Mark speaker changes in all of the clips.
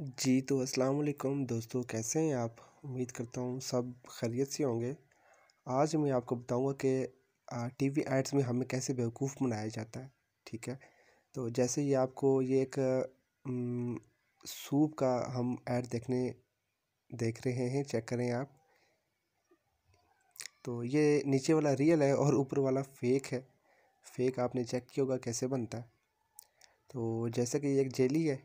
Speaker 1: जी तो अस्सलाम वालेकुम दोस्तों कैसे हैं आप उम्मीद करता हूँ सब खैरियत से होंगे आज मैं आपको बताऊंगा कि टीवी एड्स में हमें कैसे बेवकूफ़ बनाया जाता है ठीक है तो जैसे ये आपको ये एक सूप का हम ऐड देखने देख रहे हैं चेक करें आप तो ये नीचे वाला रियल है और ऊपर वाला फेक है फेक आपने चेक किया होगा कैसे बनता है तो जैसे कि ये एक जेली है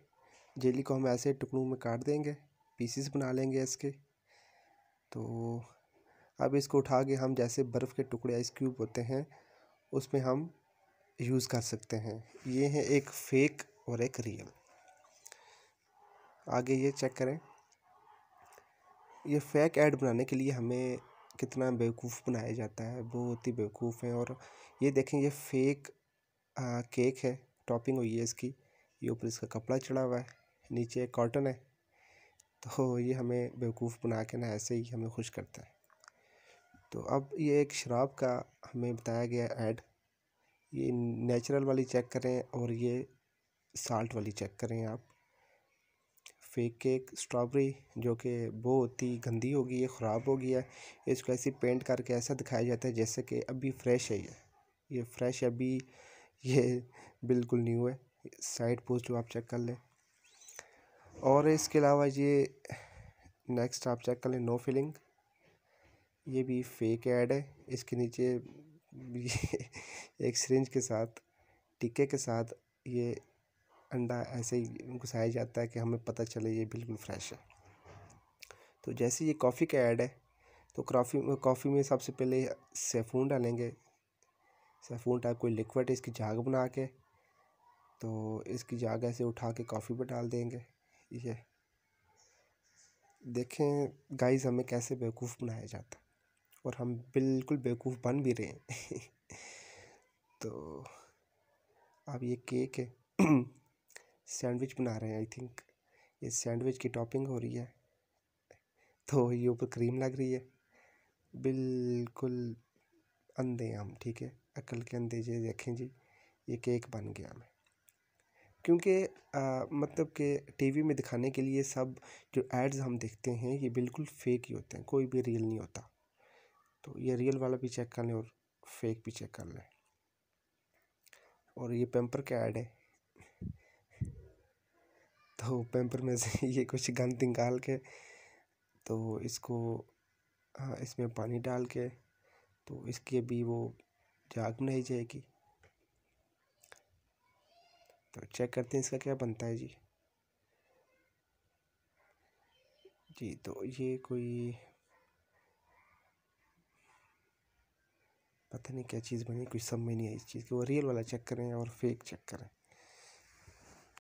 Speaker 1: जेली को हम ऐसे टुकड़ों में काट देंगे पीसीस बना लेंगे इसके तो अब इसको उठा के हम जैसे बर्फ़ के टुकड़े आइस क्यूब होते हैं उसमें हम यूज़ कर सकते हैं ये है एक फेक और एक रियल आगे ये चेक करें ये फेक ऐड बनाने के लिए हमें कितना बेवकूफ़ बनाया जाता है बहुत ही बेवकूफ़ हैं और ये देखें ये फेक आ, केक है टॉपिंग हुई है इसकी ये ऊपर इसका कपड़ा चढ़ा हुआ है नीचे कॉटन है तो ये हमें बेवकूफ़ बना के ना ऐसे ही हमें खुश करता है तो अब ये एक शराब का हमें बताया गया ऐड ये नेचुरल वाली चेक करें और ये साल्ट वाली चेक करें आप फेक केक स्ट्रॉबेरी जो कि बहुत ही गंदी होगी ये ख़राब हो गई है इसको ऐसे पेंट करके ऐसा दिखाया जाता है जैसे कि अभी फ्रेश है ये ये फ्रेश अभी ये बिल्कुल न्यू है साइड पोस्ट जो आप चेक कर लें और इसके अलावा ये नेक्स्ट आप चेक कर लें नो फिलिंग ये भी फेक ऐड है इसके नीचे एक सरिंज के साथ टिक्के के साथ ये अंडा ऐसे ही घुसाया जाता है कि हमें पता चले ये बिल्कुल फ्रेश है तो जैसे ये कॉफ़ी का ऐड है तो कॉफ़ी कॉफ़ी में सबसे पहले सेफून डालेंगे सेफून टाइप कोई लिक्विड इसकी झाग बना के तो इसकी झाग ऐसे उठा के कॉफ़ी पर डाल देंगे ये देखें गाइस हमें कैसे बेवकूफ़ बनाया जाता है और हम बिल्कुल बेवकूफ़ बन भी रहे हैं तो अब ये केक है सैंडविच बना रहे हैं आई थिंक ये सैंडविच की टॉपिंग हो रही है तो ये ऊपर क्रीम लग रही है बिल्कुल अंधे हम ठीक है अकल के अंधे जी देखें जी ये केक बन गया हमें क्योंकि मतलब के टी वी में दिखाने के लिए सब जो एड्स हम देखते हैं ये बिल्कुल फ़ेक ही होते हैं कोई भी रियल नहीं होता तो ये रियल वाला भी चेक कर लें और फेक भी चेक कर लें और ये पेम्पर का ऐड है तो पेम्पर में से ये कुछ गंद निकाल के तो इसको हाँ, इसमें पानी डाल के तो इसकी अभी वो जाग बनाई जाएगी तो चेक करते हैं इसका क्या बनता है जी जी तो ये कोई पता नहीं क्या चीज़ बनी कुछ समझ में नहीं आई इस चीज़ की वो रियल वाला चेक करें और फेक चेक करें